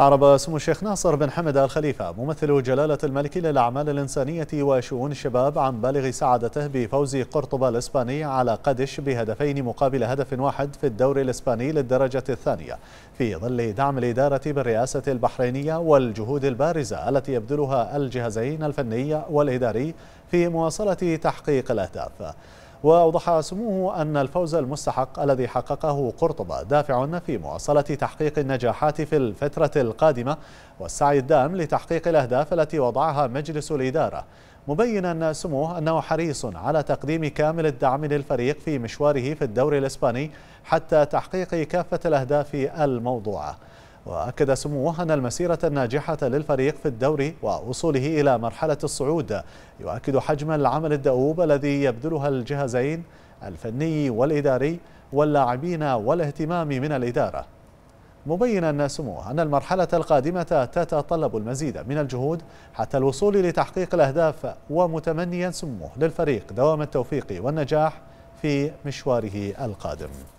أعرب سمو الشيخ ناصر بن حمد الخليفة ممثل جلالة الملك للأعمال الإنسانية وشؤون الشباب عن بالغ سعادته بفوز قرطبة الإسباني على قدش بهدفين مقابل هدف واحد في الدوري الإسباني للدرجة الثانية في ظل دعم الإدارة بالرئاسة البحرينية والجهود البارزة التي يبذلها الجهازين الفني والإداري في مواصلة تحقيق الأهداف وأوضح سموه أن الفوز المستحق الذي حققه قرطبة دافع في مواصلة تحقيق النجاحات في الفترة القادمة والسعي الدائم لتحقيق الأهداف التي وضعها مجلس الإدارة مبينا سموه أنه حريص على تقديم كامل الدعم للفريق في مشواره في الدوري الإسباني حتى تحقيق كافة الأهداف الموضوعة وأكد سموه أن المسيرة الناجحة للفريق في الدوري ووصوله إلى مرحلة الصعود يؤكد حجم العمل الدؤوب الذي يبذلها الجهازين الفني والإداري واللاعبين والاهتمام من الإدارة مبينا سموه أن المرحلة القادمة تتطلب المزيد من الجهود حتى الوصول لتحقيق الأهداف ومتمنيا سموه للفريق دوام التوفيق والنجاح في مشواره القادم